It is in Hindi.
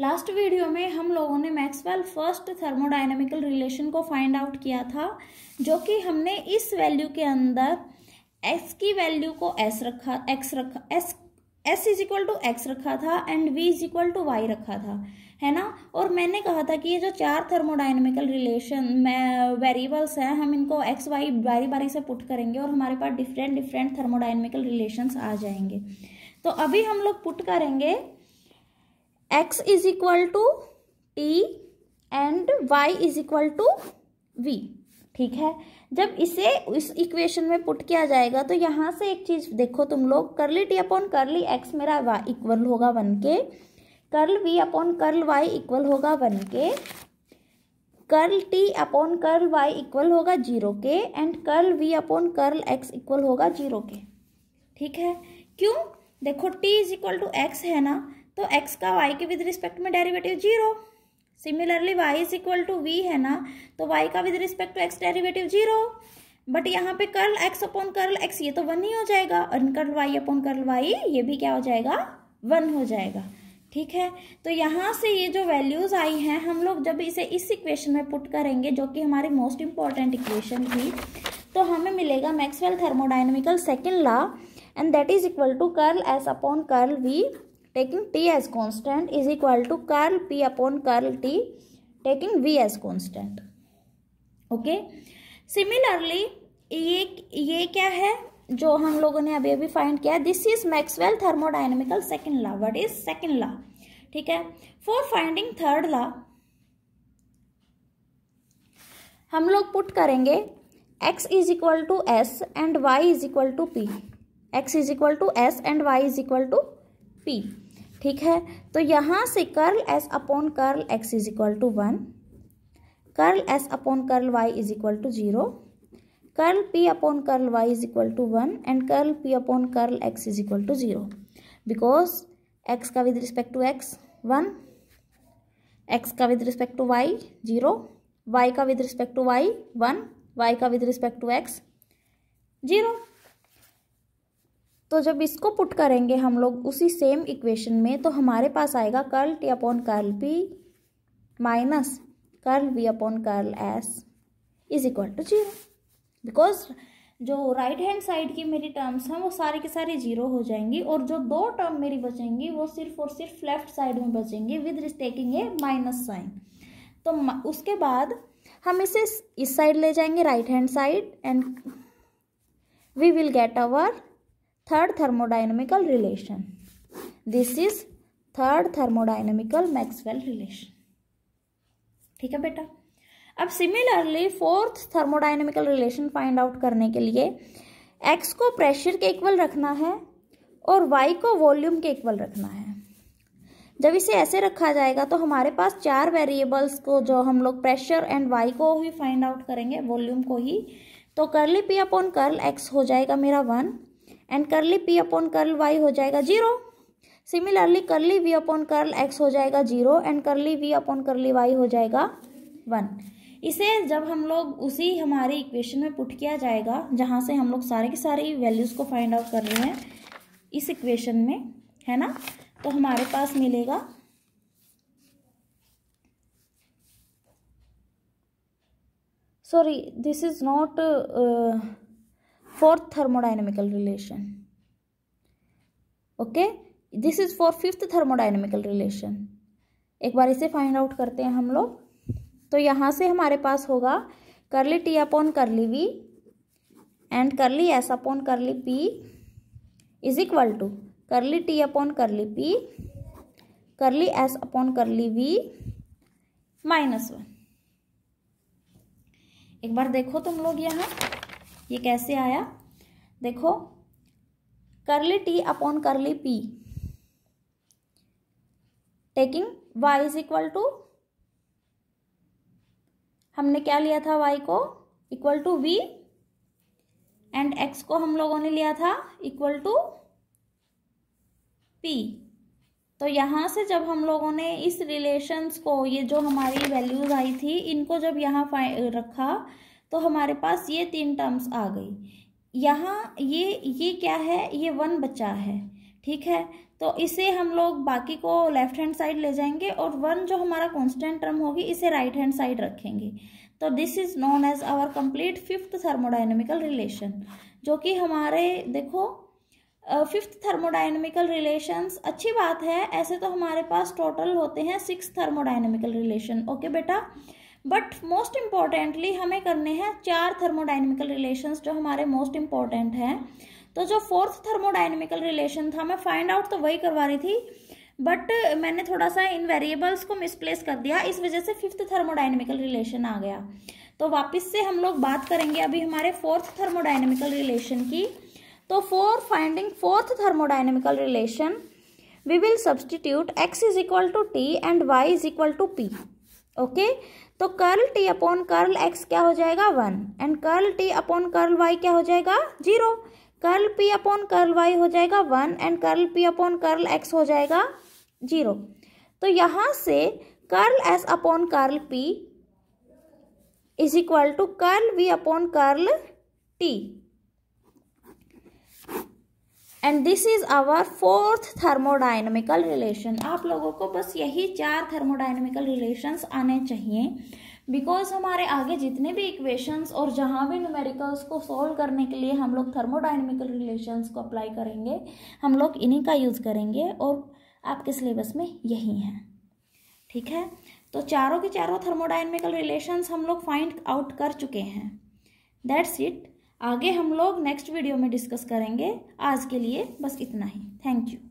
लास्ट वीडियो में हम लोगों ने मैक्सवेल फर्स्ट थर्मोडाइनमिकल रिलेशन को फाइंड आउट किया था जो कि हमने इस वैल्यू के अंदर एक्स की वैल्यू को एस रखा एक्स रखा S S is equal to X रखा था and V is equal to Y रखा था है ना और मैंने कहा था कि ये जो चार थर्मोडाइनमिकल रिलेशन वेरिएबल्स हैं हम इनको एक्स वाई बारी बारी से पुट करेंगे और हमारे पास डिफरेंट डिफरेंट थर्मोडाइनमिकल रिलेशन आ जाएंगे तो अभी हम लोग पुट करेंगे x is equal to t and y is equal to V ठीक है जब इसे इस इक्वेशन में पुट किया जाएगा तो यहाँ से एक चीज़ देखो तुम लोग curly T upon curly X मेरा y इक्वल होगा वन के curl v upon curl y equal होगा वन के curl t upon curl y equal होगा जीरो के and curl v upon curl x equal होगा जीरो के ठीक है क्यों देखो t is equal to X है ना तो एक्स का वाई के विद रिस्पेक्ट में derivative zero similarly Y is equal to V है ना तो वाई का with respect to X derivative zero but यहाँ पे curl X upon curl X ये तो वन ही हो जाएगा और curl Y upon curl Y ये भी क्या हो जाएगा वन हो जाएगा ठीक है तो यहाँ से ये जो वैल्यूज़ आई हैं हम लोग जब इसे इस इक्वेशन में पुट करेंगे जो कि हमारी मोस्ट इम्पॉर्टेंट इक्वेशन थी तो हमें मिलेगा Maxwell thermodynamical second law and that is equal to curl S upon curl V taking t as constant is equal to curl p upon curl t taking v as constant okay okay? Similarly ये ये क्या है जो हम लोगों ने अभी अभी फाइंड किया this is Maxwell thermodynamical second law what is second law ठीक है फॉर फाइंडिंग थर्ड लॉ हम लोग पुट करेंगे x is equal to S and y is equal to P X is equal to S and y is equal to P ठीक है तो यहाँ से curl S upon curl X is equal to one curl S upon curl Y is equal to zero curl P upon curl Y is equal to one and curl P upon curl X is equal to zero because X का with respect to X one X का with respect to Y zero Y का with respect to Y one Y का with respect to X zero तो जब इसको पुट करेंगे हम लोग उसी सेम इक्वेशन में तो हमारे पास आएगा curl T upon curl P minus curl V upon curl S is equal to zero because जो राइट हैंड साइड की मेरी टर्म्स हैं वो सारी के सारी जीरो हो जाएंगी और जो दो टर्म मेरी बचेंगी वो सिर्फ और सिर्फ लेफ्ट साइड में बचेंगी with retaking a minus sign तो उसके बाद हम इसे इस साइड ले जाएंगे right hand side and we will get our third thermodynamical relation this is third thermodynamical Maxwell relation ठीक है बेटा अब similarly fourth thermodynamical relation find out करने के लिए एक्स को प्रेशर के इक्वल रखना है और वाई को वॉल्यूम के इक्वल रखना है जब इसे ऐसे रखा जाएगा तो हमारे पास चार वेरिएबल्स को जो हम लोग प्रेशर एंड वाई को ही फाइंड आउट करेंगे वॉल्यूम को ही तो curly P upon curl X हो जाएगा मेरा one and curly P upon curl Y हो जाएगा zero similarly curly V upon curl X हो जाएगा zero and curly V upon curly Y हो जाएगा वन इसे जब हम लोग उसी हमारे इक्वेशन में पुट किया जाएगा जहाँ से हम लोग सारे के सारे वैल्यूज़ को फाइंड आउट कर रहे हैं इस इक्वेशन में है ना तो हमारे पास मिलेगा sorry this is not fourth thermodynamical relation okay this is for fifth thermodynamical relation एक बार इसे फाइंड आउट करते हैं हम लोग तो यहाँ से हमारे पास होगा curly T upon curly V and curly S upon curly P is equal to curly T upon curly P curly S upon curly V minus one एक बार देखो तुम लोग यहाँ ये कैसे आया देखो curly T upon curly P taking Y is equal to हमने क्या लिया था वाई को equal to V and X को हम लोगों ने लिया था इक्वल टू पी तो यहाँ से जब हम लोगों ने इस रिलेशंस को ये जो हमारी वैल्यूज आई थी इनको जब यहाँ रखा तो हमारे पास ये तीन टर्म्स आ गई यहाँ ये ये क्या है ये वन बचा है ठीक है तो इसे हम लोग बाकी को लेफ्ट हैंड साइड ले जाएंगे और वन जो हमारा कांस्टेंट टर्म होगी इसे राइट हैंड साइड रखेंगे तो this is known as our complete fifth thermodynamical relation जो कि हमारे देखो फिफ्थ थर्मोडाइनमिकल रिलेशंस अच्छी बात है ऐसे तो हमारे पास टोटल होते हैं सिक्स थर्मोडाइनमिकल रिलेशन ओके बेटा बट मोस्ट इम्पॉर्टेंटली हमें करने हैं चार थर्मोडाइनमिकल रिलेशन जो हमारे मोस्ट इम्पॉर्टेंट हैं तो जो फोर्थ थर्मोडाइनमिकल रिलेशन था मैं फाइंड आउट तो वही करवा रही थी बट मैंने थोड़ा सा इन वेरिएबल्स को मिसप्लेस कर दिया इस वजह से फिफ्थ थर्मोडाइनमिकल रिलेशन आ गया तो वापस से हम लोग बात करेंगे अभी हमारे फोर्थ थर्मोडाइनमिकल रिलेशन की तो for finding fourth thermodynamical relation we will substitute X is equal to T and Y is equal to P okay तो curl T upon curl X क्या हो जाएगा one and curl T upon curl Y क्या हो जाएगा zero curl P upon curl Y हो जाएगा one and curl P upon curl X हो जाएगा जीरो तो यहाँ से curl S upon curl P is equal to curl V upon curl T and this is our fourth thermodynamical relation आप लोगों को बस यही चार थर्मोडाइनमिकल रिलेशंस आने चाहिए बिकॉज हमारे आगे जितने भी इक्वेशंस और जहाँ भी न्यूमेरिकल्स को सॉल्व करने के लिए हम लोग थर्मोडाइनमिकल रिलेशंस को अप्लाई करेंगे हम लोग इन्हीं का यूज़ करेंगे और आपके सिलेबस में यही है ठीक है तो चारों के चारों थर्मोडाइनमिकल रिलेशंस हम लोग फाइंड आउट कर चुके हैं दैट्स इट आगे हम लोग नेक्स्ट वीडियो में डिस्कस करेंगे आज के लिए बस इतना ही थैंक यू